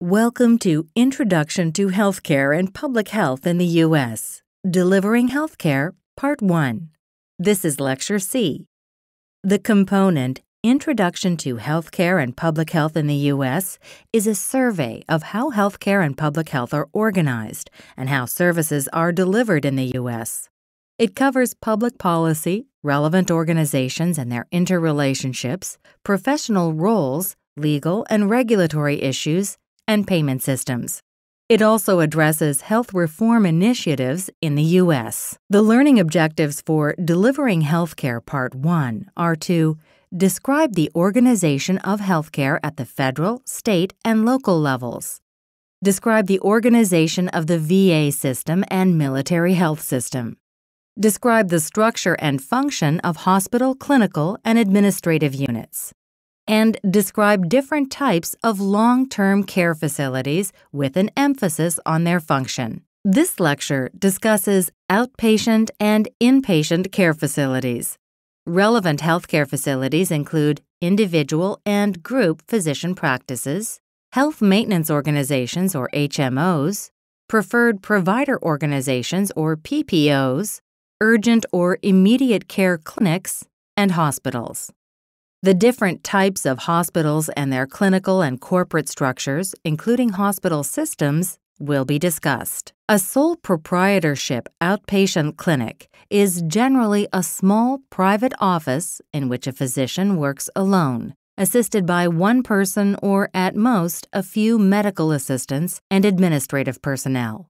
Welcome to Introduction to Healthcare and Public Health in the U.S. Delivering Healthcare, Part 1. This is Lecture C. The component Introduction to Healthcare and Public Health in the U.S. is a survey of how healthcare and public health are organized and how services are delivered in the U.S. It covers public policy, relevant organizations and their interrelationships, professional roles, legal and regulatory issues, and payment systems. It also addresses health reform initiatives in the U.S. The learning objectives for Delivering Healthcare Part 1 are to describe the organization of healthcare at the federal, state, and local levels, describe the organization of the VA system and military health system, describe the structure and function of hospital, clinical, and administrative units and describe different types of long term care facilities with an emphasis on their function. This lecture discusses outpatient and inpatient care facilities. Relevant healthcare facilities include individual and group physician practices, health maintenance organizations or HMOs, preferred provider organizations or PPOs, urgent or immediate care clinics, and hospitals. The different types of hospitals and their clinical and corporate structures, including hospital systems, will be discussed. A sole proprietorship outpatient clinic is generally a small private office in which a physician works alone, assisted by one person or at most a few medical assistants and administrative personnel.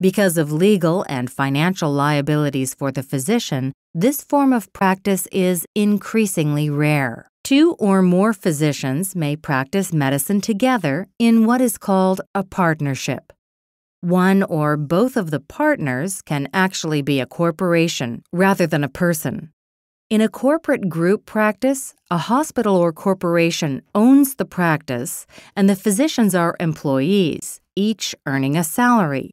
Because of legal and financial liabilities for the physician, this form of practice is increasingly rare. Two or more physicians may practice medicine together in what is called a partnership. One or both of the partners can actually be a corporation rather than a person. In a corporate group practice, a hospital or corporation owns the practice, and the physicians are employees, each earning a salary.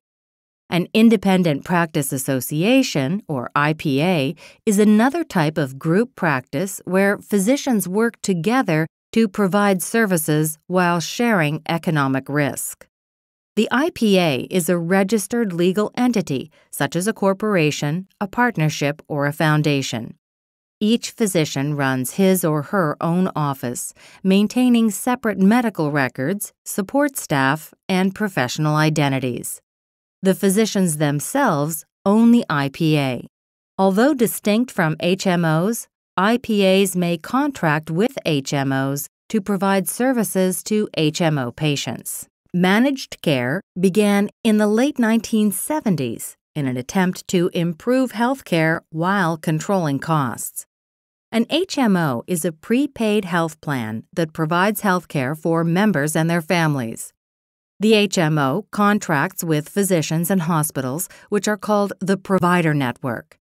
An Independent Practice Association, or IPA, is another type of group practice where physicians work together to provide services while sharing economic risk. The IPA is a registered legal entity, such as a corporation, a partnership, or a foundation. Each physician runs his or her own office, maintaining separate medical records, support staff, and professional identities. The physicians themselves own the IPA. Although distinct from HMOs, IPAs may contract with HMOs to provide services to HMO patients. Managed care began in the late 1970s in an attempt to improve healthcare while controlling costs. An HMO is a prepaid health plan that provides healthcare for members and their families. The HMO contracts with physicians and hospitals, which are called the provider network.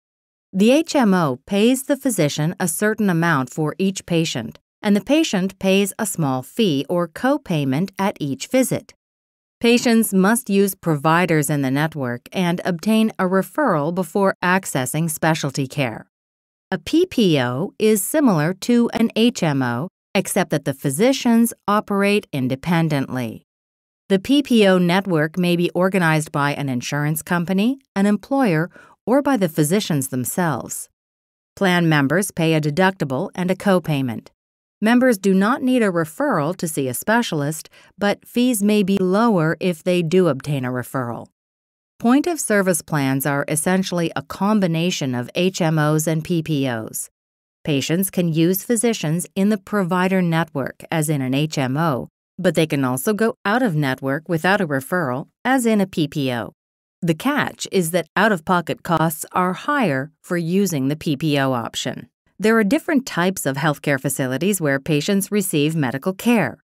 The HMO pays the physician a certain amount for each patient, and the patient pays a small fee or co-payment at each visit. Patients must use providers in the network and obtain a referral before accessing specialty care. A PPO is similar to an HMO, except that the physicians operate independently. The PPO network may be organized by an insurance company, an employer, or by the physicians themselves. Plan members pay a deductible and a copayment. Members do not need a referral to see a specialist, but fees may be lower if they do obtain a referral. Point of service plans are essentially a combination of HMOs and PPOs. Patients can use physicians in the provider network, as in an HMO, but they can also go out of network without a referral, as in a PPO. The catch is that out of pocket costs are higher for using the PPO option. There are different types of healthcare facilities where patients receive medical care.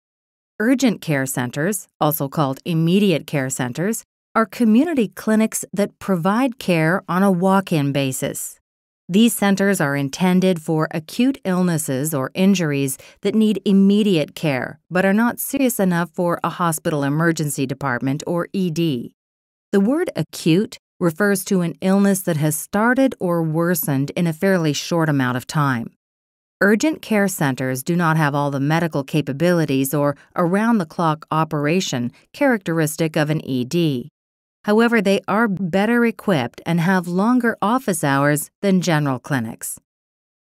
Urgent care centers, also called immediate care centers, are community clinics that provide care on a walk in basis. These centers are intended for acute illnesses or injuries that need immediate care but are not serious enough for a hospital emergency department or ED. The word acute refers to an illness that has started or worsened in a fairly short amount of time. Urgent care centers do not have all the medical capabilities or around the clock operation characteristic of an ED. However, they are better equipped and have longer office hours than general clinics.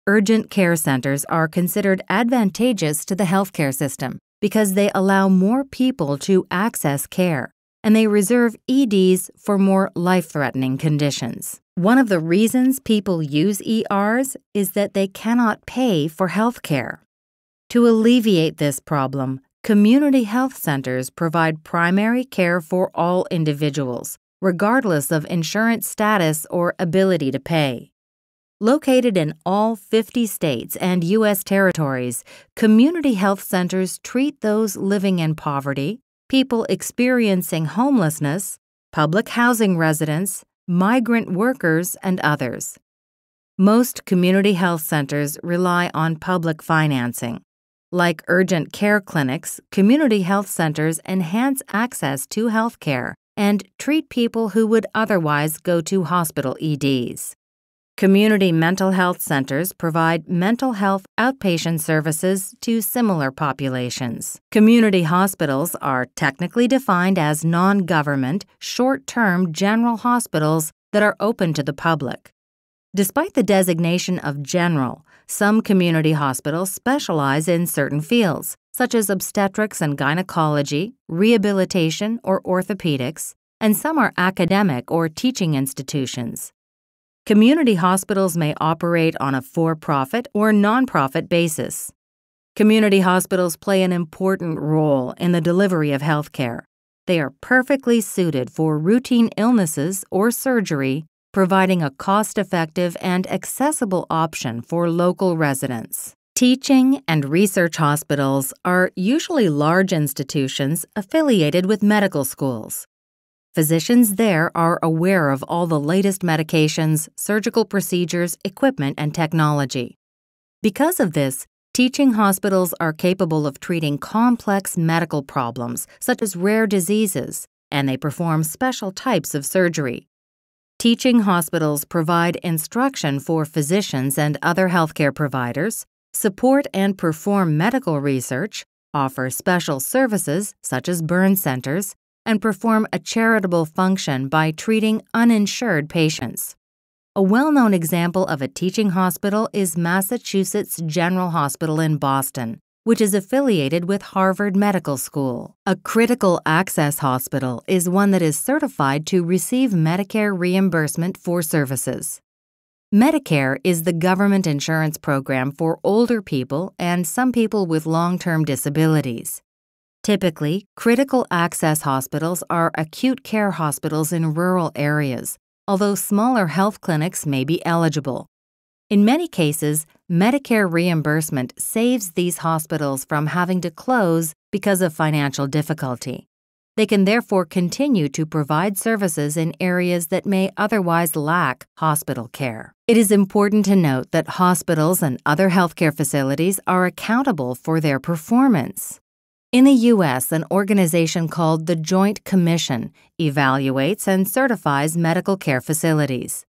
Urgent care centers are considered advantageous to the healthcare system because they allow more people to access care and they reserve EDs for more life threatening conditions. One of the reasons people use ERs is that they cannot pay for healthcare. To alleviate this problem, Community health centers provide primary care for all individuals, regardless of insurance status or ability to pay. Located in all 50 states and U.S. territories, community health centers treat those living in poverty, people experiencing homelessness, public housing residents, migrant workers, and others. Most community health centers rely on public financing. Like urgent care clinics, community health centers enhance access to health care and treat people who would otherwise go to hospital EDs. Community mental health centers provide mental health outpatient services to similar populations. Community hospitals are technically defined as non government, short term general hospitals that are open to the public. Despite the designation of general, some community hospitals specialize in certain fields, such as obstetrics and gynecology, rehabilitation or orthopedics, and some are academic or teaching institutions. Community hospitals may operate on a for profit or nonprofit basis. Community hospitals play an important role in the delivery of healthcare. They are perfectly suited for routine illnesses or surgery providing a cost effective and accessible option for local residents. Teaching and research hospitals are usually large institutions affiliated with medical schools. Physicians there are aware of all the latest medications, surgical procedures, equipment, and technology. Because of this, teaching hospitals are capable of treating complex medical problems, such as rare diseases, and they perform special types of surgery. Teaching hospitals provide instruction for physicians and other healthcare providers, support and perform medical research, offer special services such as burn centers, and perform a charitable function by treating uninsured patients. A well known example of a teaching hospital is Massachusetts General Hospital in Boston, which is affiliated with Harvard Medical School. A critical access hospital is one that is certified to receive Medicare reimbursement for services. Medicare is the government insurance program for older people and some people with long term disabilities. Typically, critical access hospitals are acute care hospitals in rural areas, although smaller health clinics may be eligible. In many cases, Medicare reimbursement saves these hospitals from having to close because of financial difficulty. They can therefore continue to provide services in areas that may otherwise lack hospital care. It is important to note that hospitals and other healthcare facilities are accountable for their performance. In the U.S., an organization called the Joint Commission evaluates and certifies medical care facilities.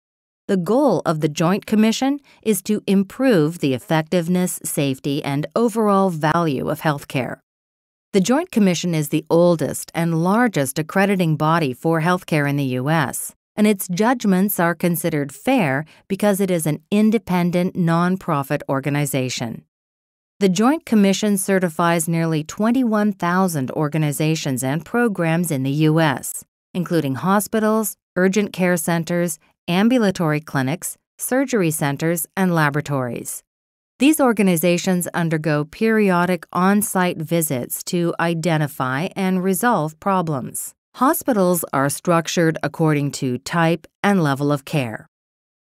The goal of the Joint Commission is to improve the effectiveness, safety, and overall value of healthcare. The Joint Commission is the oldest and largest accrediting body for healthcare in the U.S., and its judgments are considered fair because it is an independent, nonprofit organization. The Joint Commission certifies nearly 21,000 organizations and programs in the U.S., including hospitals, urgent care centers, ambulatory clinics, surgery centers, and laboratories. These organizations undergo periodic on site visits to identify and resolve problems. Hospitals are structured according to type and level of care.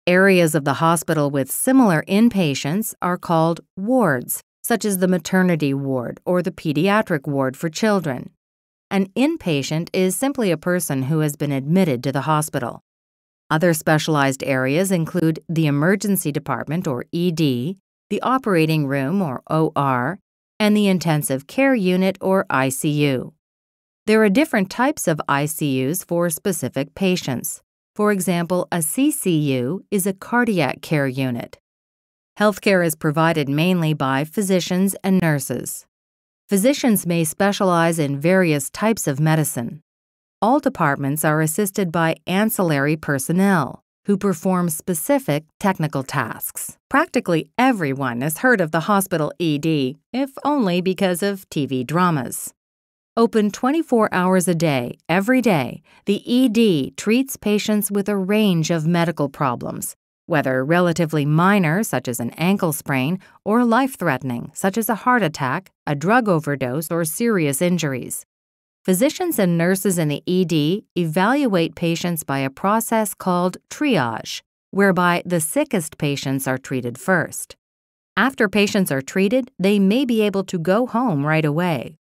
Areas of the hospital with similar inpatients are called wards, such as the maternity ward or the pediatric ward for children. An inpatient is simply a person who has been admitted to the hospital. Other specialized areas include the emergency department, or ED, the operating room, or OR, and the intensive care unit, or ICU. There are different types of ICUs for specific patients. For example, a CCU is a cardiac care unit. Healthcare is provided mainly by physicians and nurses. Physicians may specialize in various types of medicine all departments are assisted by ancillary personnel who perform specific technical tasks. Practically everyone has heard of the hospital ED, if only because of TV dramas. Open 24 hours a day, every day, the ED treats patients with a range of medical problems, whether relatively minor, such as an ankle sprain, or life threatening, such as a heart attack, a drug overdose, or serious injuries. Physicians and nurses in the ED evaluate patients by a process called triage, whereby the sickest patients are treated first. After patients are treated, they may be able to go home right away.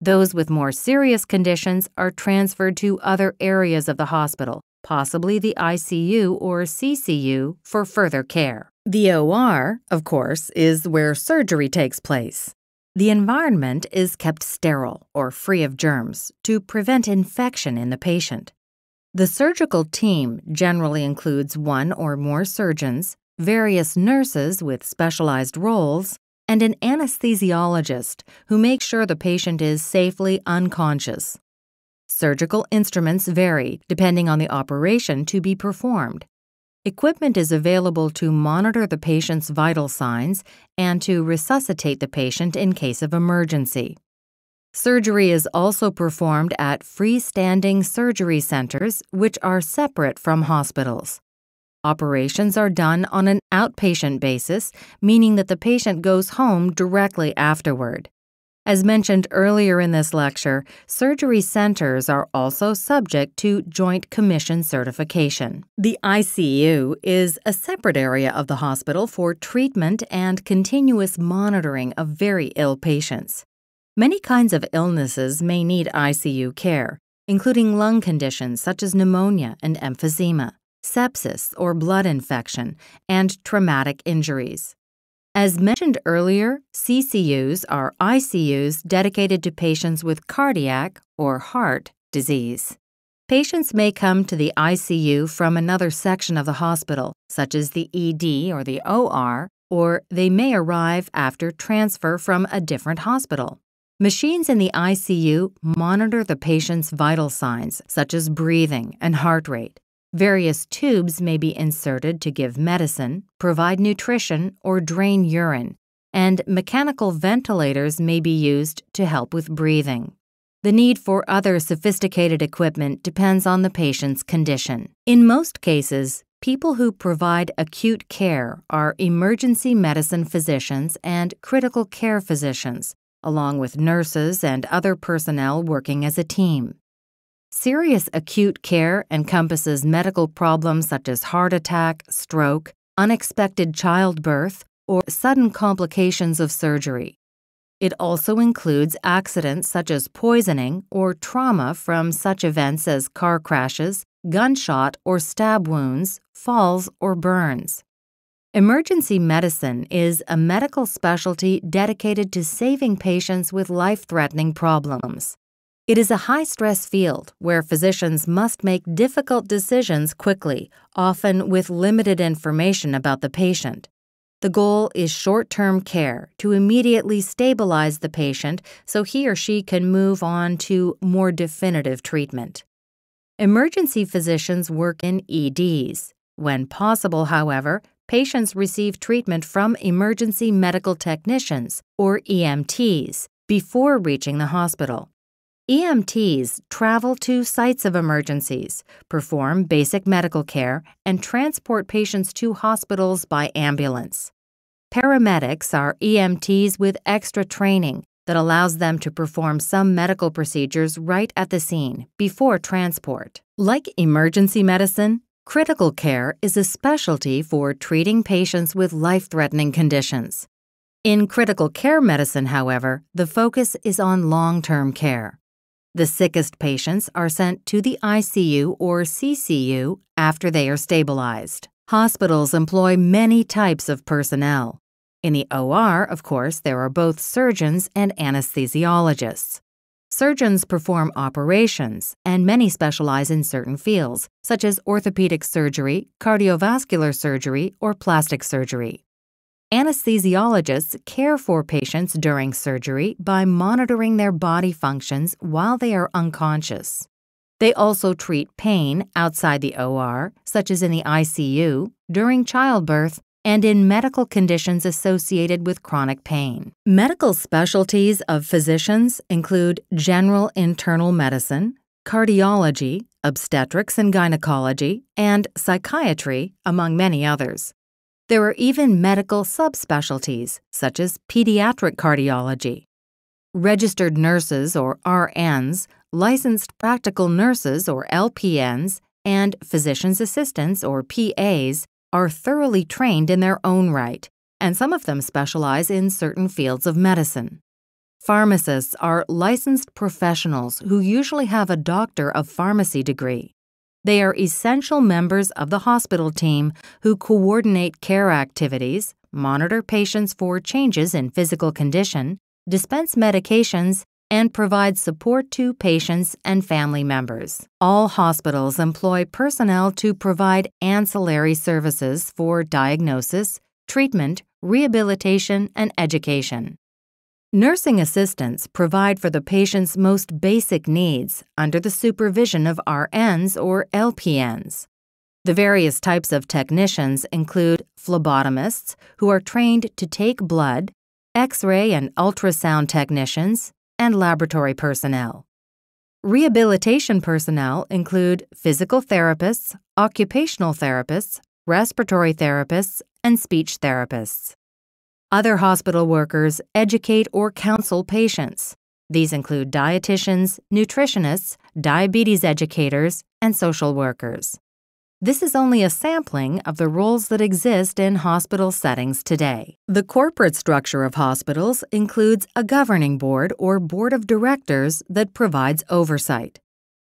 Those with more serious conditions are transferred to other areas of the hospital, possibly the ICU or CCU, for further care. The OR, of course, is where surgery takes place. The environment is kept sterile or free of germs to prevent infection in the patient. The surgical team generally includes one or more surgeons, various nurses with specialized roles, and an anesthesiologist who makes sure the patient is safely unconscious. Surgical instruments vary depending on the operation to be performed, Equipment is available to monitor the patient's vital signs and to resuscitate the patient in case of emergency. Surgery is also performed at freestanding surgery centers, which are separate from hospitals. Operations are done on an outpatient basis, meaning that the patient goes home directly afterward. As mentioned earlier in this lecture, surgery centers are also subject to Joint Commission certification. The ICU is a separate area of the hospital for treatment and continuous monitoring of very ill patients. Many kinds of illnesses may need ICU care, including lung conditions such as pneumonia and emphysema, sepsis or blood infection, and traumatic injuries. As mentioned earlier, CCUs are ICUs dedicated to patients with cardiac or heart disease. Patients may come to the ICU from another section of the hospital, such as the ED or the OR, or they may arrive after transfer from a different hospital. Machines in the ICU monitor the patient's vital signs, such as breathing and heart rate, Various tubes may be inserted to give medicine, provide nutrition, or drain urine, and mechanical ventilators may be used to help with breathing. The need for other sophisticated equipment depends on the patient's condition. In most cases, people who provide acute care are emergency medicine physicians and critical care physicians, along with nurses and other personnel working as a team. Serious acute care encompasses medical problems such as heart attack, stroke, unexpected childbirth, or sudden complications of surgery. It also includes accidents such as poisoning or trauma from such events as car crashes, gunshot or stab wounds, falls, or burns. Emergency medicine is a medical specialty dedicated to saving patients with life threatening problems. It is a high stress field where physicians must make difficult decisions quickly, often with limited information about the patient. The goal is short term care to immediately stabilize the patient so he or she can move on to more definitive treatment. Emergency physicians work in EDs. When possible, however, patients receive treatment from emergency medical technicians, or EMTs, before reaching the hospital. EMTs travel to sites of emergencies, perform basic medical care, and transport patients to hospitals by ambulance. Paramedics are EMTs with extra training that allows them to perform some medical procedures right at the scene before transport. Like emergency medicine, critical care is a specialty for treating patients with life threatening conditions. In critical care medicine, however, the focus is on long term care. The sickest patients are sent to the ICU or CCU after they are stabilized. Hospitals employ many types of personnel. In the OR, of course, there are both surgeons and anesthesiologists. Surgeons perform operations, and many specialize in certain fields, such as orthopedic surgery, cardiovascular surgery, or plastic surgery. Anesthesiologists care for patients during surgery by monitoring their body functions while they are unconscious. They also treat pain outside the OR, such as in the ICU, during childbirth, and in medical conditions associated with chronic pain. Medical specialties of physicians include general internal medicine, cardiology, obstetrics and gynecology, and psychiatry, among many others. There are even medical subspecialties, such as pediatric cardiology. Registered nurses, or RNs, licensed practical nurses, or LPNs, and physician's assistants, or PAs, are thoroughly trained in their own right, and some of them specialize in certain fields of medicine. Pharmacists are licensed professionals who usually have a doctor of pharmacy degree. They are essential members of the hospital team who coordinate care activities, monitor patients for changes in physical condition, dispense medications, and provide support to patients and family members. All hospitals employ personnel to provide ancillary services for diagnosis, treatment, rehabilitation, and education. Nursing assistants provide for the patient's most basic needs under the supervision of RNs or LPNs. The various types of technicians include phlebotomists, who are trained to take blood, X ray and ultrasound technicians, and laboratory personnel. Rehabilitation personnel include physical therapists, occupational therapists, respiratory therapists, and speech therapists. Other hospital workers educate or counsel patients. These include dietitians, nutritionists, diabetes educators, and social workers. This is only a sampling of the roles that exist in hospital settings today. The corporate structure of hospitals includes a governing board or board of directors that provides oversight.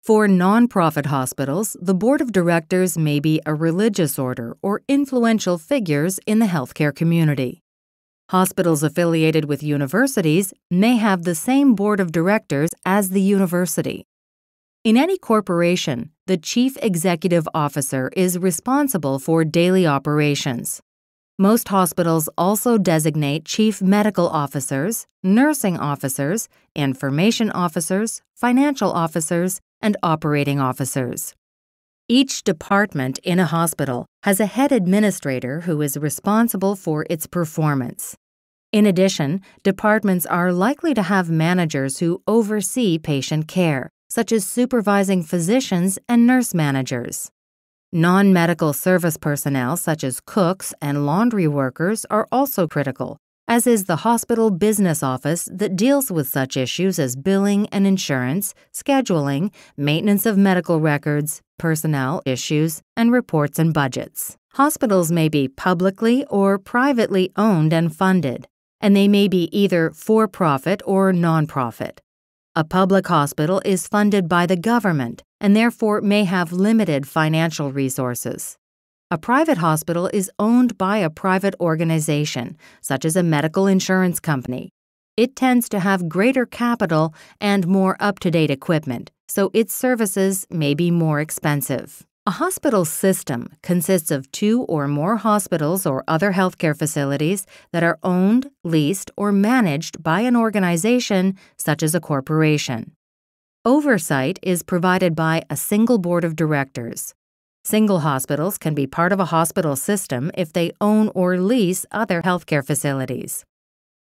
For nonprofit hospitals, the board of directors may be a religious order or influential figures in the healthcare community. Hospitals affiliated with universities may have the same board of directors as the university. In any corporation, the chief executive officer is responsible for daily operations. Most hospitals also designate chief medical officers, nursing officers, information officers, financial officers, and operating officers. Each department in a hospital has a head administrator who is responsible for its performance. In addition, departments are likely to have managers who oversee patient care, such as supervising physicians and nurse managers. Non medical service personnel, such as cooks and laundry workers, are also critical, as is the hospital business office that deals with such issues as billing and insurance, scheduling, maintenance of medical records, personnel issues, and reports and budgets. Hospitals may be publicly or privately owned and funded and they may be either for profit or non profit. A public hospital is funded by the government and therefore may have limited financial resources. A private hospital is owned by a private organization, such as a medical insurance company. It tends to have greater capital and more up to date equipment, so its services may be more expensive. A hospital system consists of two or more hospitals or other healthcare facilities that are owned, leased, or managed by an organization such as a corporation. Oversight is provided by a single board of directors. Single hospitals can be part of a hospital system if they own or lease other healthcare facilities.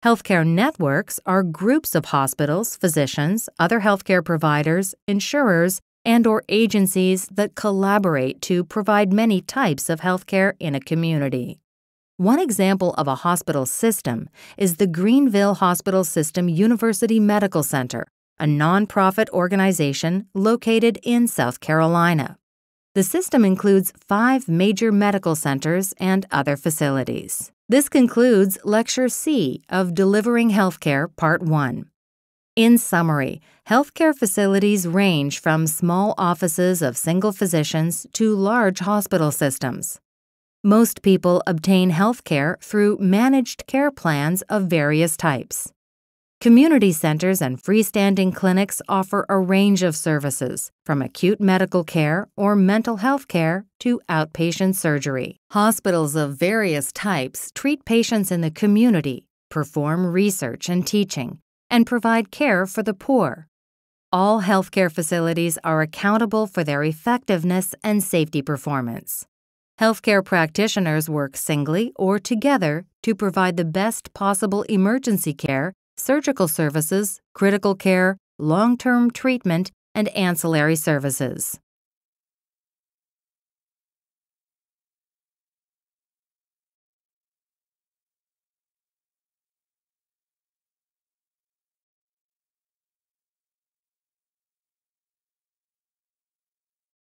Healthcare networks are groups of hospitals, physicians, other healthcare providers, insurers, and or agencies that collaborate to provide many types of healthcare in a community. One example of a hospital system is the Greenville Hospital System University Medical Center, a nonprofit organization located in South Carolina. The system includes five major medical centers and other facilities. This concludes Lecture C of Delivering Healthcare, Part 1. In summary, healthcare facilities range from small offices of single physicians to large hospital systems. Most people obtain healthcare through managed care plans of various types. Community centers and freestanding clinics offer a range of services, from acute medical care or mental health care to outpatient surgery. Hospitals of various types treat patients in the community, perform research and teaching, and provide care for the poor. All healthcare facilities are accountable for their effectiveness and safety performance. Healthcare practitioners work singly or together to provide the best possible emergency care, surgical services, critical care, long term treatment, and ancillary services.